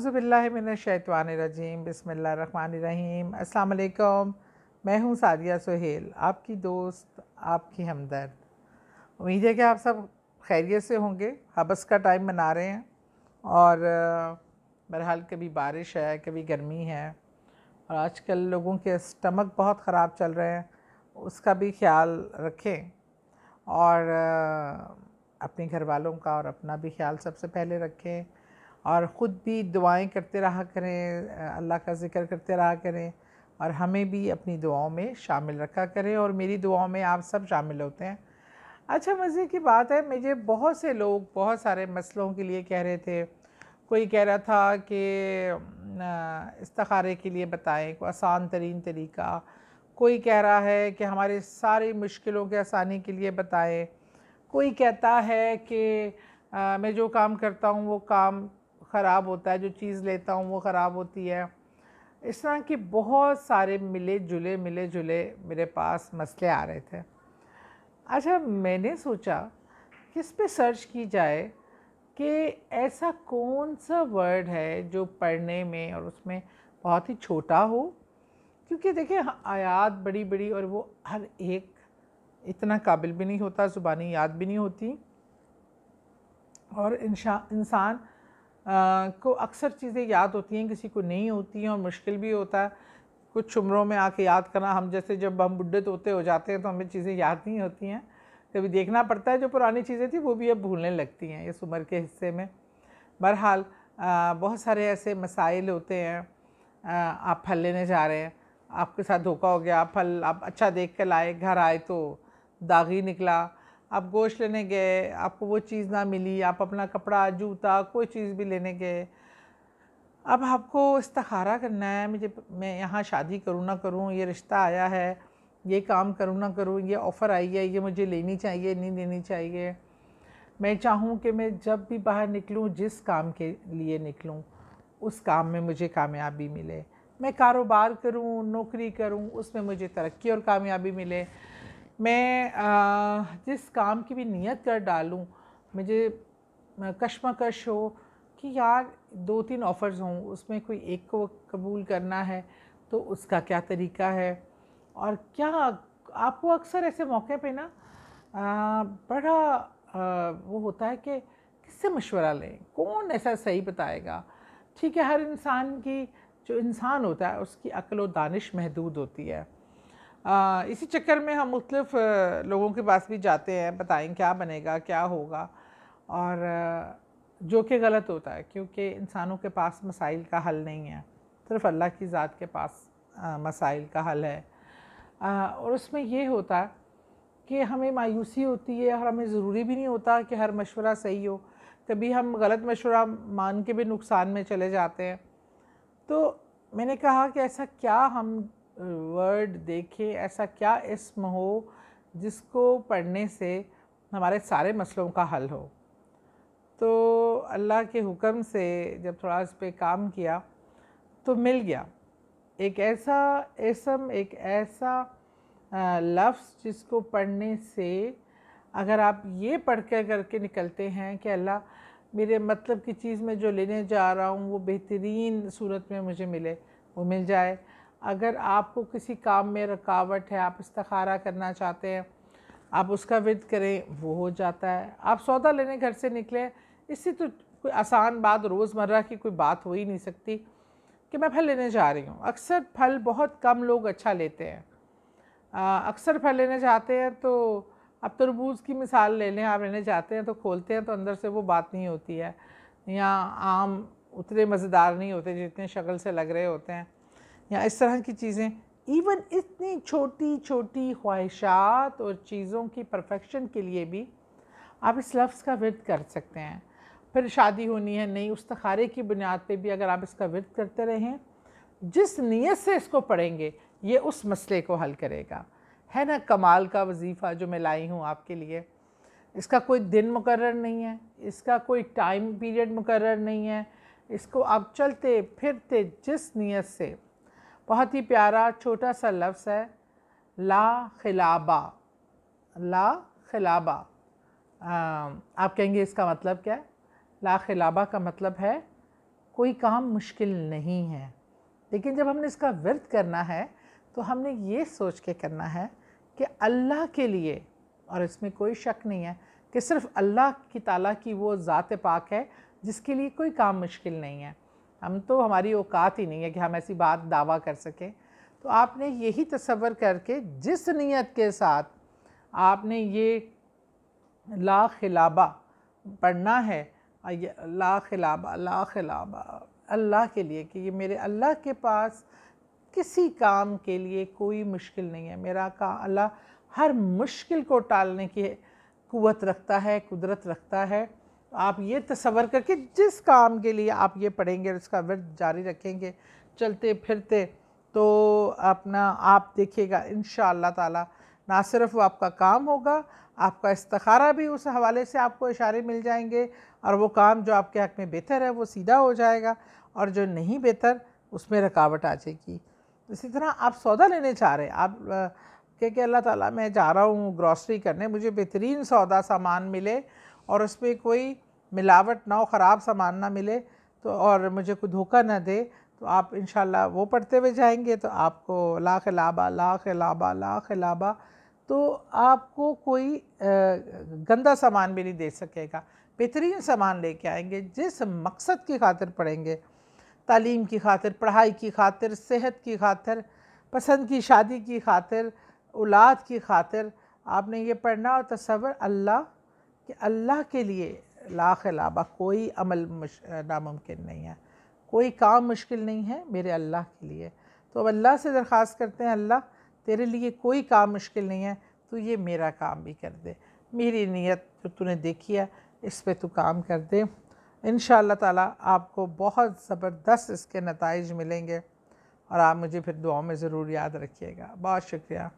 रजीम बसमीम अल्लाम मैं हूं सादिया सहेल आपकी दोस्त आपकी हमदर्द उम्मीद है कि आप सब खैरियत से होंगे हबस का टाइम मना रहे हैं और बहरहाल कभी बारिश है कभी गर्मी है और आजकल लोगों के स्टमक बहुत ख़राब चल रहे हैं उसका भी ख्याल रखें और अपने घर वालों का और अपना भी ख्याल सबसे पहले रखें और ख़ुद भी दुआएं करते रहा करें अल्लाह का ज़िक्र करते रहा करें और हमें भी अपनी दुआओं में शामिल रखा करें और मेरी दुआओं में आप सब शामिल होते हैं अच्छा मज़े की बात है मुझे बहुत से लोग बहुत सारे मसलों के लिए कह रहे थे कोई कह रहा था कि इस्तारे के लिए बताएं कोई आसान तरीन तरीका कोई कह रहा है कि हमारे सारी मुश्किलों के आसानी के लिए बताएं कोई कहता है कि मैं जो काम करता हूँ वो काम ख़राब होता है जो चीज़ लेता हूँ वो ख़राब होती है इस तरह के बहुत सारे मिले जुले मिले जुले मेरे पास मसले आ रहे थे अच्छा मैंने सोचा किस पे पर सर्च की जाए कि ऐसा कौन सा वर्ड है जो पढ़ने में और उसमें बहुत ही छोटा हो क्योंकि देखिए आयात बड़ी बड़ी और वो हर एक इतना काबिल भी नहीं होता ज़ुबानी याद भी नहीं होती और इंसान को अक्सर चीज़ें याद होती हैं किसी को नहीं होती हैं और मुश्किल भी होता है कुछ उम्रों में आके याद करना हम जैसे जब हम बुढ़े तोते तो हो जाते हैं तो हमें चीज़ें याद नहीं होती हैं कभी देखना पड़ता है जो पुरानी चीज़ें थी वो भी अब भूलने लगती हैं इस उम्र के हिस्से में बहरहाल बहुत सारे ऐसे मसाइल होते हैं आप फल लेने जा रहे हैं आपके साथ धोखा हो गया फल आप अच्छा देख कर लाए घर आए तो दागी निकला आप गोश्त लेने गए आपको वो चीज़ ना मिली आप अपना कपड़ा जूता कोई चीज़ भी लेने गए अब आपको इस्तारा करना है मुझे मैं यहाँ शादी करूँ ना करूँ ये रिश्ता आया है ये काम करूँ ना करूँ ये ऑफ़र आई है ये मुझे लेनी चाहिए नहीं लेनी चाहिए मैं चाहूँ कि मैं जब भी बाहर निकलूँ जिस काम के लिए निकलूँ उस काम में मुझे कामयाबी मिले मैं कारोबार करूँ नौकरी करूँ उसमें मुझे तरक्की और कामयाबी मिले मैं आ, जिस काम की भी नीयत कर डालूँ मुझे कशमकश हो कि यार दो तीन ऑफ़र्स हों उसमें कोई एक को कबूल करना है तो उसका क्या तरीका है और क्या आपको अक्सर ऐसे मौके पे ना बड़ा वो होता है कि किससे मशवरा लें कौन ऐसा सही बताएगा ठीक है हर इंसान की जो इंसान होता है उसकी अकल व दानिश महदूद होती है आ, इसी चक्कर में हम मुख्तफ लोगों के पास भी जाते हैं बताएं क्या बनेगा क्या होगा और जो कि गलत होता है क्योंकि इंसानों के पास मसाइल का हल नहीं है सिर्फ अल्लाह की ज़ात के पास आ, मसाइल का हल है आ, और उसमें ये होता है कि हमें मायूसी होती है और हमें ज़रूरी भी नहीं होता कि हर मशवरा सही हो कभी हम गलत मशवरा मान के भी नुकसान में चले जाते हैं तो मैंने कहा कि ऐसा क्या हम वर्ड देखे ऐसा क्या इसम हो जिसको पढ़ने से हमारे सारे मसलों का हल हो तो अल्लाह के हुक्म से जब थोड़ा इस पर काम किया तो मिल गया एक ऐसा इसम एक ऐसा लफ्ज़ जिसको पढ़ने से अगर आप ये पढ़ कर करके निकलते हैं कि अल्लाह मेरे मतलब की चीज़ में जो लेने जा रहा हूँ वो बेहतरीन सूरत में मुझे मिले वो मिल जाए अगर आपको किसी काम में रुकावट है आप इस्तारा करना चाहते हैं आप उसका विद करें वो हो जाता है आप सौदा लेने घर से निकले इससे तो कोई आसान बात रोज़मर्रा की कोई बात हो ही नहीं सकती कि मैं फल लेने जा रही हूँ अक्सर फल बहुत कम लोग अच्छा लेते हैं अक्सर फल लेने जाते हैं तो अब तरबूज की मिसाल ले लें आप लेने जाते हैं तो खोलते हैं तो अंदर से वो बात नहीं होती है या आम उतने मज़ेदार नहीं होते जितने शक्ल से लग रहे होते हैं या इस तरह की चीज़ें इवन इतनी छोटी छोटी ख्वाहिशात और चीज़ों की परफेक्शन के लिए भी आप इस लफ्ज़ का वर्द कर सकते हैं फिर शादी होनी है नहीं उस तखारे की बुनियाद पे भी अगर आप इसका वर्द करते रहें जिस नीयत से इसको पढ़ेंगे ये उस मसले को हल करेगा है ना कमाल का वजीफ़ा जो मैं लाई हूँ आपके लिए इसका कोई दिन मुकर नहीं है इसका कोई टाइम पीरियड मुकर नहीं है इसको आप चलते फिरते जिस नीयत से बहुत ही प्यारा छोटा सा लफ्ज़ है ला खिलाबा ला खिलाबा आ, आप कहेंगे इसका मतलब क्या है ला खिलाबा का मतलब है कोई काम मुश्किल नहीं है लेकिन जब हमने इसका वर्त करना है तो हमने ये सोच के करना है कि अल्लाह के लिए और इसमें कोई शक नहीं है कि सिर्फ अल्लाह की ताला की वो ज़ात पाक है जिसके लिए कोई काम मुश्किल नहीं है हम तो हमारी औकात ही नहीं है कि हम ऐसी बात दावा कर सकें तो आपने यही तस्वर करके जिस नीयत के साथ आपने ये ला खिलाबा पढ़ना है ला खिलाबा ला खिलाबा अल्लाह के लिए कि ये मेरे अल्लाह के पास किसी काम के लिए कोई मुश्किल नहीं है मेरा का अल्लाह हर मुश्किल को टालने की क़ुत रखता है कुदरत रखता है आप ये तस्वर करके जिस काम के लिए आप ये पढ़ेंगे और इसका जारी रखेंगे चलते फिरते तो अपना आप देखिएगा इन ताला ना सिर्फ वो आपका काम होगा आपका इस्तखारा भी उस हवाले से आपको इशारे मिल जाएंगे और वो काम जो आपके हक़ में बेहतर है वो सीधा हो जाएगा और जो नहीं बेहतर उसमें रुकावट आ जाएगी इसी तरह आप सौदा लेने चाह रहे हैं आप क्योंकि अल्लाह ताला मैं जा रहा हूँ ग्रॉसरी करने मुझे बेहतरीन सौदा सामान मिले और उसमें कोई मिलावट ना हो ख़राब सामान ना मिले तो और मुझे कोई धोखा ना दे तो आप इन वो पढ़ते हुए जाएंगे तो आपको लाख लाबा लाख खिलाबा लाख खिलाबा तो आपको कोई गंदा सामान भी नहीं दे सकेगा बेहतरीन सामान लेके आएंगे जिस मकसद की खातिर पढ़ेंगे तालीम की खातिर पढ़ाई की खातिर सेहत की खातिर पसंद की शादी की खातिर औलाद की खातिर आपने ये पढ़ना और तस्वर अल्लाह कि अल्लाह के लिए लाख खिलाबा कोई अमल नामुमकिन नहीं है कोई काम मुश्किल नहीं है मेरे अल्लाह के लिए तो अब अल्लाह से दरख्वास्त करते हैं अल्लाह तेरे लिए कोई काम मुश्किल नहीं है तो ये मेरा काम भी कर दे मेरी नीयत जो तूने देखी है इस पर तू काम कर दे इन ताला आपको बहुत ज़बरदस्त इसके नतज मिलेंगे और आप मुझे फिर दुआ में ज़रूर याद रखिएगा बहुत शुक्रिया